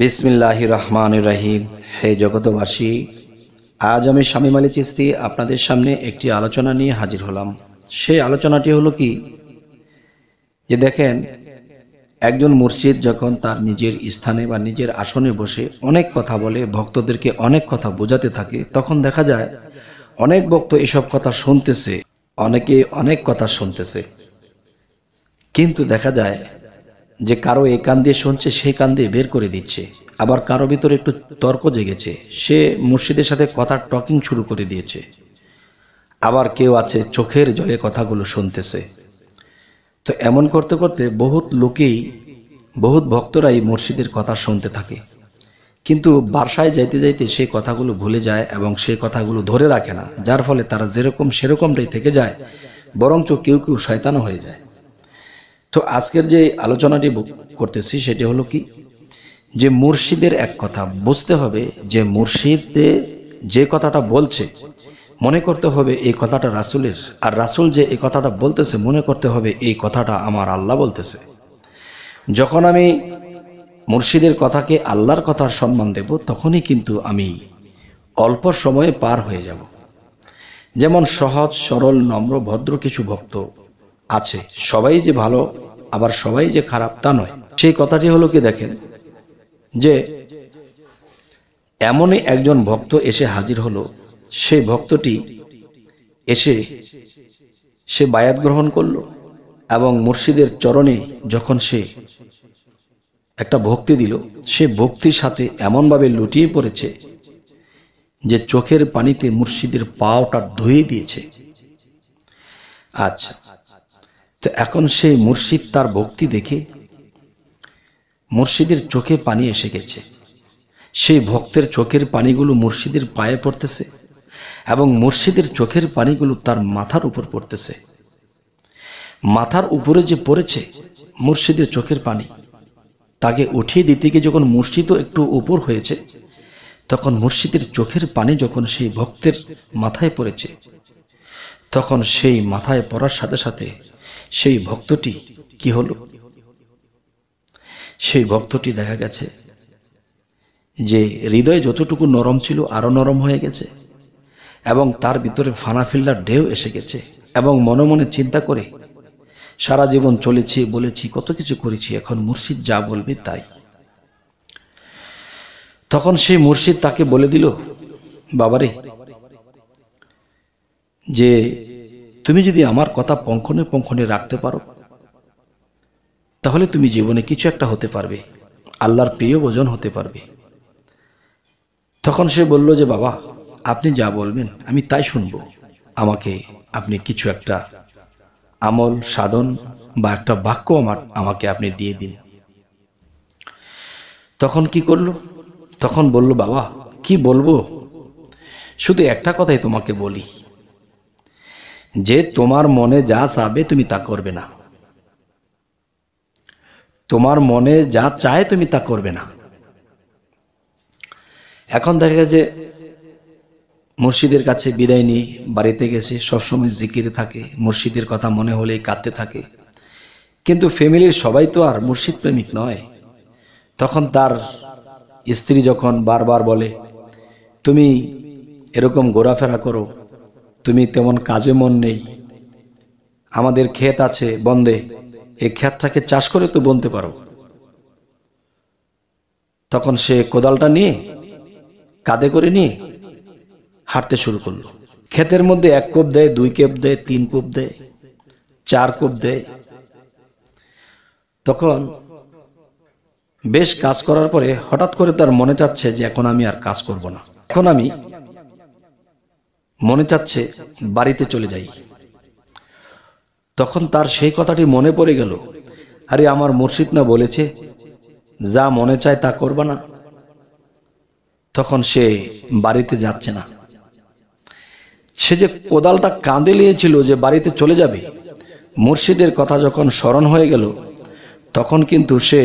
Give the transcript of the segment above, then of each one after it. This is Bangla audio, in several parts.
বিসমিল্লাহ রহমান রাহিম হে জগতবাসী আজ আমি স্বামী মালি চিস্তি আপনাদের সামনে একটি আলোচনা নিয়ে হাজির হলাম সেই আলোচনাটি হলো কি যে দেখেন একজন মসজিদ যখন তার নিজের স্থানে বা নিজের আসনে বসে অনেক কথা বলে ভক্তদেরকে অনেক কথা বোঝাতে থাকে তখন দেখা যায় অনেক ভক্ত এসব কথা শুনতেছে অনেকে অনেক কথা শুনতেছে কিন্তু দেখা যায় যে কারো এ কান দিয়ে শুনছে সেই কান দিয়ে বের করে দিচ্ছে আবার কারো ভিতরে একটু তর্ক জেগেছে সে মুর্শিদের সাথে কথা টকিং শুরু করে দিয়েছে আবার কেউ আছে চোখের জলে কথাগুলো শুনতেছে তো এমন করতে করতে বহুত লোকেই বহুত ভক্তরাই মুর্শিদের কথা শুনতে থাকে কিন্তু বাসায় যাইতে যাইতে সে কথাগুলো ভুলে যায় এবং সে কথাগুলো ধরে রাখে না যার ফলে তারা যেরকম সেরকমটাই থেকে যায় বরঞ্চ কেউ কেউ শয়তানো হয়ে যায় তো আজকের যে আলোচনাটি করতেছি সেটি হলো কি যে মুর্শিদের এক কথা বুঝতে হবে যে মুর্শিদে যে কথাটা বলছে মনে করতে হবে এই কথাটা রাসুলের আর রাসুল যে এই কথাটা বলতেছে মনে করতে হবে এই কথাটা আমার আল্লাহ বলতেছে যখন আমি মুর্শিদের কথাকে আল্লাহর কথার সম্মান দেব তখনই কিন্তু আমি অল্প সময়ে পার হয়ে যাব যেমন সহজ সরল নম্র ভদ্র কিছু ভক্ত আছে সবাই যে ভালো আবার সবাই যে খারাপ তা নয় সেই কথাটি হলো কি দেখেন যে এমনই একজন ভক্ত এসে হাজির হলো সেই ভক্তটি এসে সে বায়াত গ্রহণ করল এবং মুর্শিদের চরণে যখন সে একটা ভক্তি দিল সে ভক্তির সাথে এমনভাবে লুটিয়ে পড়েছে যে চোখের পানিতে মুর্শিদের পাওটা ধুয়ে দিয়েছে আচ্ছা তো এখন সেই মুর্শিদ তার ভক্তি দেখে মুর্শিদের চোখে পানি এসে গেছে সেই ভক্তের চোখের পানিগুলো মুর্শিদের পায়ে পড়তেছে এবং মুর্শিদের চোখের পানিগুলো তার মাথার উপর পড়তেছে মাথার উপরে যে পড়েছে মুর্শিদের চোখের পানি তাকে উঠিয়ে দিতে গিয়ে যখন মুর্শিদও একটু উপর হয়েছে তখন মুর্শিদের চোখের পানি যখন সেই ভক্তের মাথায় পড়েছে তখন সেই মাথায় পড়ার সাথে সাথে সেই ভক্তটি কি হলো সেই ভক্তটি দেখা গেছে যে হৃদয় যতটুকু নরম ছিল আরো নরম হয়ে গেছে এবং তার ভিতরে ফানাফিল্লার ঢেউ এসে গেছে এবং মনে মনে চিন্তা করে সারা জীবন চলেছি বলেছি কত কিছু করেছি এখন মুর্শিদ যা বলবে তাই তখন সেই মুর্শিদ তাকে বলে দিল বাবারে যে তুমি যদি আমার কথা পঙ্খনে পঙ্খনে রাখতে পারো তাহলে তুমি জীবনে কিছু একটা হতে পারবে আল্লাহর প্রিয় ভোজন হতে পারবে তখন সে বলল যে বাবা আপনি যা বলবেন আমি তাই শুনব আমাকে আপনি কিছু একটা আমল সাধন বা একটা বাক্য আমার আমাকে আপনি দিয়ে দিন তখন কি করল তখন বলল বাবা কি বলবো শুধু একটা কথাই তোমাকে বলি যে তোমার মনে যা চাবে তুমি তা করবে না তোমার মনে যা চায় তুমি তা করবে না এখন দেখা যে মুর্শিদের কাছে বিদায় নিয়ে বাড়িতে গেছে সবসময় জিকিরে থাকে মুর্শিদের কথা মনে হলেই কাঁদতে থাকে কিন্তু ফ্যামিলির সবাই তো আর মুর্শিদ প্রেমিক নয় তখন তার স্ত্রী যখন বারবার বলে তুমি এরকম ঘোরাফেরা করো তুমি তেমন কাজে মন নেই আমাদের ক্ষেত আছে বন্দে এই ক্ষেতটাকে চাষ করে তো বনতে পারো তখন সে কোদালটা নিয়ে কাঁধে করে নিয়ে হাঁটতে শুরু করলো ক্ষেতের মধ্যে এক কোপ দেয় দুই কোপ দেয় তিন কোপ দেয় চার কোপ দেয় তখন বেশ কাজ করার পরে হঠাৎ করে তার মনে চাচ্ছে যে এখন আমি আর কাজ করব না এখন আমি মনে চাচ্ছে বাড়িতে চলে যাই তখন তার সেই কথাটি মনে পড়ে গেল আরে আমার মুর্শিদ না বলেছে যা মনে চায় তা করবা না তখন সে বাড়িতে যাচ্ছে না সে যে কোদালটা কাঁদে নিয়েছিল যে বাড়িতে চলে যাবে মুর্শিদের কথা যখন স্মরণ হয়ে গেল তখন কিন্তু সে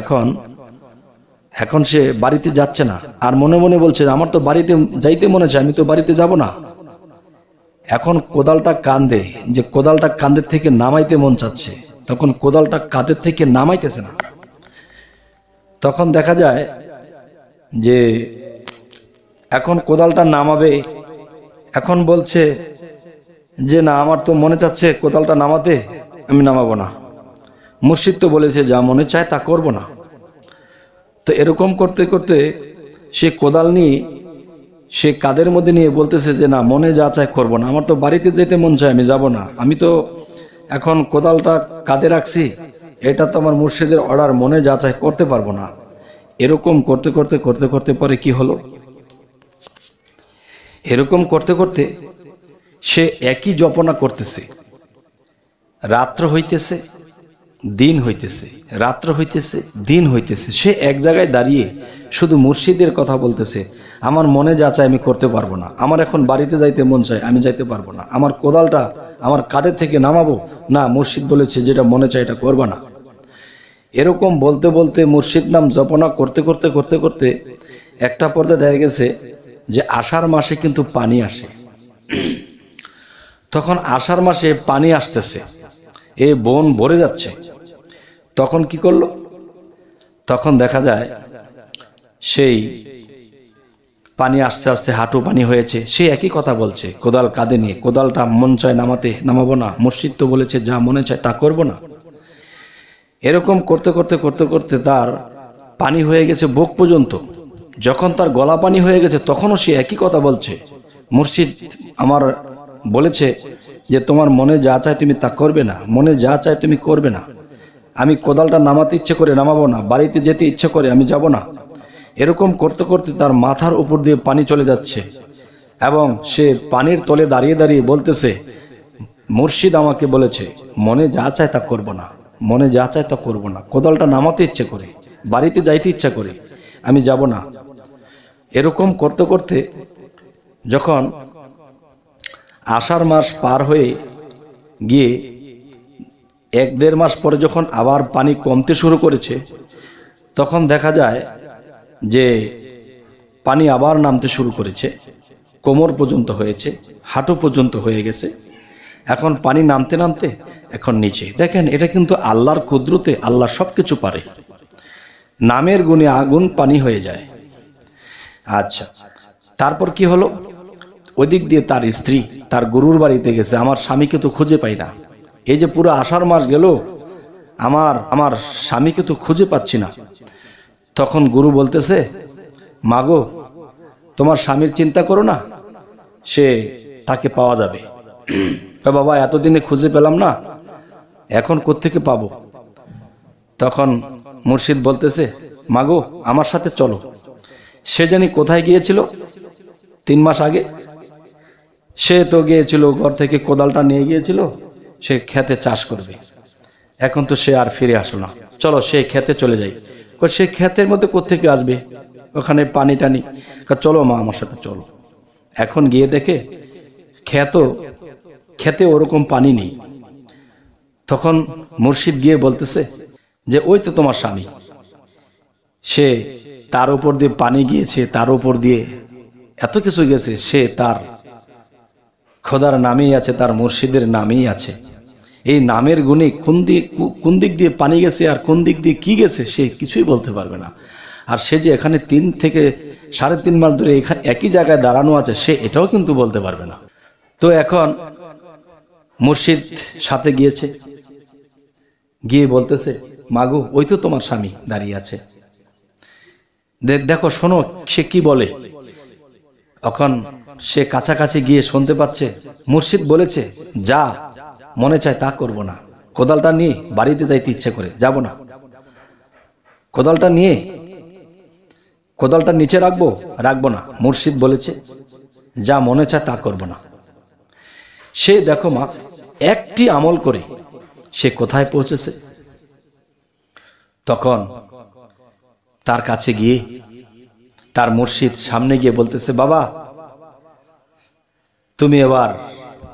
এখন এখন সে বাড়িতে যাচ্ছে না আর মনে মনে বলছে আমার তো বাড়িতে যাইতে মনে চায় আমি তো বাড়িতে যাব না এখন কোদালটা কান্দে যে কোদালটা কান্দের থেকে নামাইতে মন চাচ্ছে তখন কোদালটা কাঁধের থেকে নামাইতেছে না তখন দেখা যায় যে এখন কোদালটা নামাবে এখন বলছে যে না আমার তো মনে চাচ্ছে কোদালটা নামাতে আমি নামাবো না মুর্শিদ তো বলেছে যা মনে চায় তা করব না তো এরকম করতে করতে সে কোদাল নিয়ে সে কাদের মধ্যে নিয়ে বলতেছে যে না মনে যা চায় করবো না আমার তো বাড়িতে যেতে মন চায় আমি যাব না আমি তো এখন কোদালটা কাঁধে রাখছি এটা তো আমার মুর্শিদের অর্ডার মনে যা চায় করতে পারবো না এরকম করতে করতে করতে করতে পরে কি হলো এরকম করতে করতে সে একই জপনা করতেছে রাত্র হইতেছে দিন হইতেছে রাত্র হইতেছে দিন হইতেছে সে এক জায়গায় দাঁড়িয়ে শুধু মুর্শিদের কথা বলতেছে আমার মনে যা চায় আমি করতে পারবো না আমার এখন বাড়িতে যাইতে মন চায় আমি যাইতে পারবো না আমার কোদালটা আমার কাঁধের থেকে নামাবো না মুর্শিদ বলেছে যেটা মনে চায় এটা করবো না এরকম বলতে বলতে মুর্শিদ নাম জপনা করতে করতে করতে করতে একটা পর্যায়ে দেখা গেছে যে আষাঢ় মাসে কিন্তু পানি আসে তখন আষাঢ় মাসে পানি আসতেছে এ বন ভরে যাচ্ছে তখন কি করল তখন দেখা যায় সেই পানি আস্তে আস্তে হাঁটু পানি হয়েছে সে একই কথা বলছে কোদাল কাঁদে নিয়ে কোদালটা মন চায় নামাতে নামাবো না মসজিদ তো বলেছে যা মনে চায় তা করব না এরকম করতে করতে করতে করতে তার পানি হয়ে গেছে বোক পর্যন্ত যখন তার গলা পানি হয়ে গেছে তখনও সে একই কথা বলছে মসজিদ আমার বলেছে যে তোমার মনে যা চায় তুমি তা করবে না মনে যা চায় তুমি করবে না আমি কোদালটা নামাতে ইচ্ছে করে নামাবো না বাড়িতে যেতে ইচ্ছে করে আমি যাব না এরকম করতে করতে তার মাথার উপর দিয়ে পানি চলে যাচ্ছে এবং সে পানির তলে দাঁড়িয়ে দাঁড়িয়ে বলতেছে মুর্শিদ আমাকে বলেছে মনে যা চায় তা করব না মনে যা চায় তা করব না কোদালটা নামাতে ইচ্ছে করে বাড়িতে যাইতে ইচ্ছা করে আমি যাব না এরকম করতে করতে যখন আষাঢ় মাস পার হয়ে গিয়ে এক দেড় মাস পরে যখন আবার পানি কমতে শুরু করেছে তখন দেখা যায় যে পানি আবার নামতে শুরু করেছে কোমর পর্যন্ত হয়েছে হাঁটু পর্যন্ত হয়ে গেছে এখন পানি নামতে নামতে এখন নিচে দেখেন এটা কিন্তু আল্লাহর ক্ষুদ্রতে আল্লাহ সব কিছু পারে নামের গুণে আগুন পানি হয়ে যায় আচ্ছা তারপর কি হলো ওদিক দিয়ে তার স্ত্রী তার গুরুর বাড়িতে গেছে আমার স্বামীকে তো খুঁজে পাই না এই যে পুরো আষাঢ় মাস গেল আমার আমার স্বামীকে তো খুঁজে পাচ্ছি না তখন গুরু বলতেছে মাগো তোমার স্বামীর চিন্তা করো না সে তাকে পাওয়া যাবে বাবা এতদিনে খুঁজে পেলাম না এখন কোত্থেকে পাবো তখন মুর্শিদ বলতেছে মাগো আমার সাথে চলো সে জানি কোথায় গিয়েছিল তিন মাস আগে সে তো গিয়েছিল ঘর থেকে কোদালটা নিয়ে গিয়েছিল সে খেতে চাষ করবে এখন তো সে আর ফিরে আসলো না চলো সে খেতে চলে যাই সে ক্ষেতের মধ্যে কোথেকে আসবে ওখানে পানি টানি চলো মা আমার সাথে চলো এখন গিয়ে দেখে ক্ষেত খেতে ওরকম পানি নেই তখন মুর্শিদ গিয়ে বলতেছে যে ওই তো তোমার স্বামী সে তার উপর দিয়ে পানি গিয়েছে তার উপর দিয়ে এত কিছু গেছে সে তার খোদার নামেই আছে তার মুর্শিদের নামেই আছে এই নামের গুণে কোন দিক কোন দিক দিয়ে পানি গেছে আর কোন দিক দিয়ে কি গেছে সে কিছুই বলতে পারবে না আর সে যে এখানে তিন থেকে সাড়ে তিন মাস ধরে এখানে একই জায়গায় দাঁড়ানো আছে সে এটাও কিন্তু বলতে পারবে না তো এখন মুর্শিদ সাথে গিয়েছে গিয়ে বলতেছে মাগু ওই তো তোমার স্বামী দাঁড়িয়ে আছে দেখো শোনো সে কি বলে এখন সে কাছাকাছি গিয়ে শুনতে পাচ্ছে মুর্শিদ বলেছে যা মনে চায় তা করব না কোদালটা নিয়ে বাড়িতে যাইতে ইচ্ছে করে যাব না কোদালটা নিয়ে কোদালটা নিচে রাখবো রাখবো না মুর্শিদ বলেছে যা মনে চায় তা করব না সে দেখো মা একটি আমল করে সে কোথায় পৌঁছেছে তখন তার কাছে গিয়ে তার মুর্শিদ সামনে গিয়ে বলতেছে বাবা তুমি এবার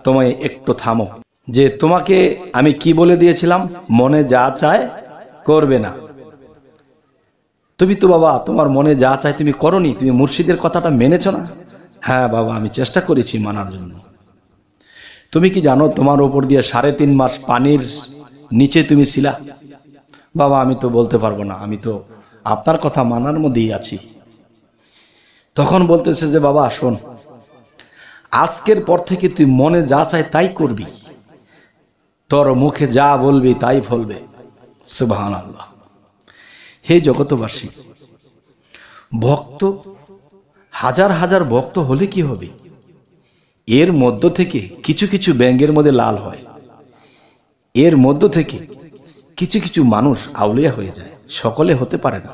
তোমায় একটু থামো যে তোমাকে আমি কি বলে দিয়েছিলাম মনে যা চায় করবে না তুমি তো বাবা তোমার মনে যা চায় তুমি করনি তুমি মুর্শিদের কথাটা মেনেছ না হ্যাঁ বাবা আমি চেষ্টা করেছি মানার জন্য তুমি কি জানো তোমার ওপর দিয়ে সাড়ে তিন মাস পানির নিচে তুমি ছিলা বাবা আমি তো বলতে পারবো না আমি তো আপনার কথা মানার মধ্যেই আছি তখন বলতেছে যে বাবা শোন আজকের পর থেকে তুই মনে যা চায় তাই করবি তোর মুখে যা বলবি তাই ফলবে সুবাহান আল্লাহ হে জগতবাসী ভক্ত হাজার হাজার ভক্ত হলে কি হবে এর মধ্য থেকে কিছু কিছু ব্যাঙ্গের মধ্যে লাল হয় এর মধ্য থেকে কিছু কিছু মানুষ আউলিয়া হয়ে যায় সকলে হতে পারে না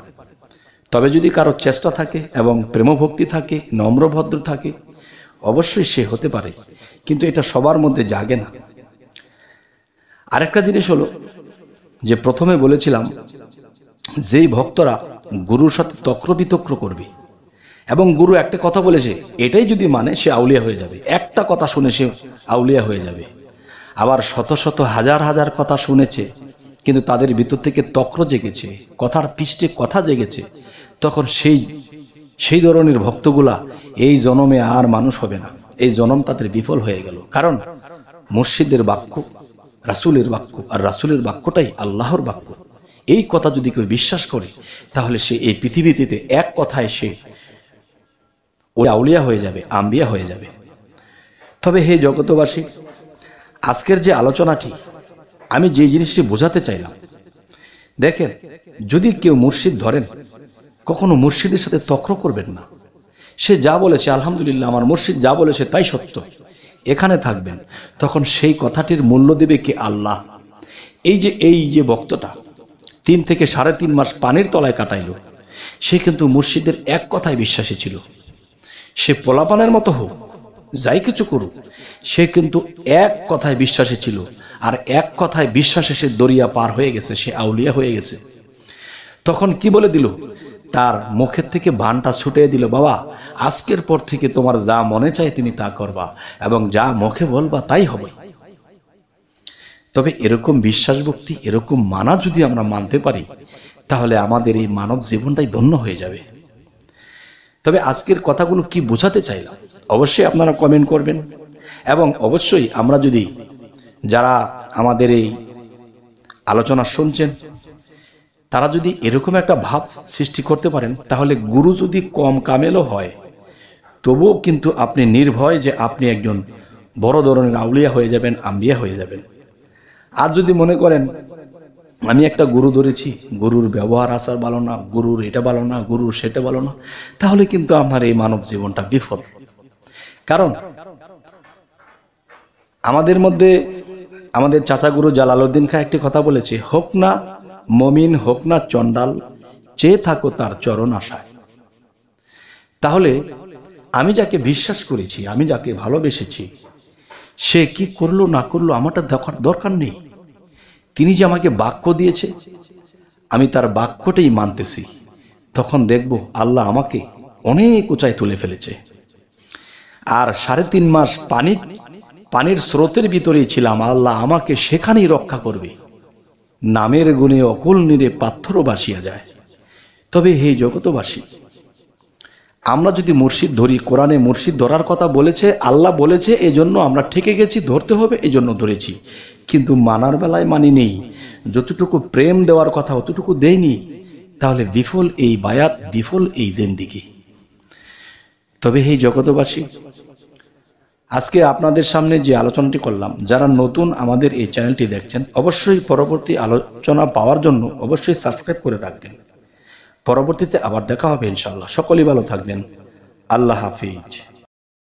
তবে যদি কারো চেষ্টা থাকে এবং প্রেমভক্তি থাকে নম্রভদ্র থাকে অবশ্যই সে হতে পারে কিন্তু এটা সবার মধ্যে জাগে না আরেকটা জিনিস হলো যে প্রথমে বলেছিলাম যেই ভক্তরা গুরুর সাথে তক্র বিতক্র করবে এবং গুরু একটা কথা বলেছে এটাই যদি মানে সে আউলিয়া হয়ে যাবে একটা কথা শুনে সে আউলিয়া হয়ে যাবে আবার শত শত হাজার হাজার কথা শুনেছে কিন্তু তাদের ভিতর থেকে তক্র জেগেছে কথার পৃষ্ঠে কথা জেগেছে তখন সেই সেই ধরনের ভক্তগুলা এই জনমে আর মানুষ হবে না এই জনম তাদের বিফল হয়ে গেল কারণ মসজিদের বাক্য রাসুলের বাক্য আর রাসুলের বাক্যটাই আল্লাহর বাক্য এই কথা যদি কেউ বিশ্বাস করে তাহলে সে এই পৃথিবীতে এক কথায় সে ওই আউলিয়া হয়ে যাবে আম্বিয়া হয়ে যাবে তবে হে জগতবাসী আজকের যে আলোচনাটি আমি যে জিনিসটি বোঝাতে চাইলাম দেখেন যদি কেউ মুর্শিদ ধরেন কখনো মুর্শিদের সাথে তক্র করবেন না সে যা বলেছে আলহামদুলিল্লাহ আমার মুর্শিদ যা বলেছে তাই সত্য এখানে থাকবেন তখন সেই কথাটির মূল্য দেবে কে আল্লাহ এই যে এই যে বক্তটা তিন থেকে সাড়ে তিন মাস পানির তলায় কাটাইল সে কিন্তু মুর্শিদের এক কথায় বিশ্বাসী ছিল সে পোলাপানের মতো হোক যাই কিছু করুক সে কিন্তু এক কথায় বিশ্বাসী ছিল আর এক কথায় বিশ্বাসে সে দরিয়া পার হয়ে গেছে সে আউলিয়া হয়ে গেছে তখন কি বলে দিল তার মুখের থেকে বানটা ছুটে দিল বাবা আজকের পর থেকে তোমার যা মনে চায় তুমি তা করবা এবং যা মুখে বলবা তাই হবে তবে এরকম বিশ্বাস ভক্তি এরকম মানা যদি আমরা মানতে পারি তাহলে আমাদের এই মানব জীবনটাই ধন্য হয়ে যাবে তবে আজকের কথাগুলো কি বোঝাতে চাইলাম অবশ্যই আপনারা কমেন্ট করবেন এবং অবশ্যই আমরা যদি যারা আমাদের এই আলোচনা শুনছেন তারা যদি এরকম একটা ভাব সৃষ্টি করতে পারেন তাহলে গুরু যদি কম কামেলও হয় তবুও কিন্তু আপনি নির্ভয় যে আপনি একজন বড় ধরনের আউলিয়া হয়ে যাবেন আম্বিয়া হয়ে যাবেন আর যদি মনে করেন আমি একটা গুরু ধরেছি গুরুর ব্যবহার আসার ভালো না গুরুর এটা ভালো না গুরুর সেটা ভালো না তাহলে কিন্তু আমার এই মানব জীবনটা বিফল কারণ আমাদের মধ্যে আমাদের চাচা গুরু উদ্দিন খা একটি কথা বলেছে হোক না মমিন হোক না চণ্ডাল চেয়ে থাকো তার চরণ আশায় তাহলে আমি যাকে বিশ্বাস করেছি আমি যাকে ভালোবেসেছি সে কি করলো না করলো আমারটা দেখার দরকার নেই তিনি যে আমাকে বাক্য দিয়েছে আমি তার বাক্যটাই মানতেছি তখন দেখব আল্লাহ আমাকে অনেক উঁচায় তুলে ফেলেছে আর সাড়ে তিন মাস পানি পানির স্রোতের ভিতরেই ছিলাম আল্লাহ আমাকে সেখানেই রক্ষা করবে নামের গুণে অকুল নিরে পাথরও বাসিয়া যায় তবে হে জগতবাসী আমরা যদি মুর্শিদ ধরি কোরআনে মুর্শিদ ধরার কথা বলেছে আল্লাহ বলেছে এজন্য আমরা ঠেকে গেছি ধরতে হবে এজন্য ধরেছি কিন্তু মানার বেলায় মানি নেই যতটুকু প্রেম দেওয়ার কথা অতটুকু দেয়নি তাহলে বিফল এই বায়াত বিফল এই জেন্দিগি তবে হে জগতবাসী আজকে আপনাদের সামনে যে আলোচনাটি করলাম যারা নতুন আমাদের এই চ্যানেলটি দেখছেন অবশ্যই পরবর্তী আলোচনা পাওয়ার জন্য অবশ্যই সাবস্ক্রাইব করে রাখবেন পরবর্তীতে আবার দেখা হবে ইনশাল্লাহ সকলেই ভালো থাকবেন আল্লাহ হাফিজ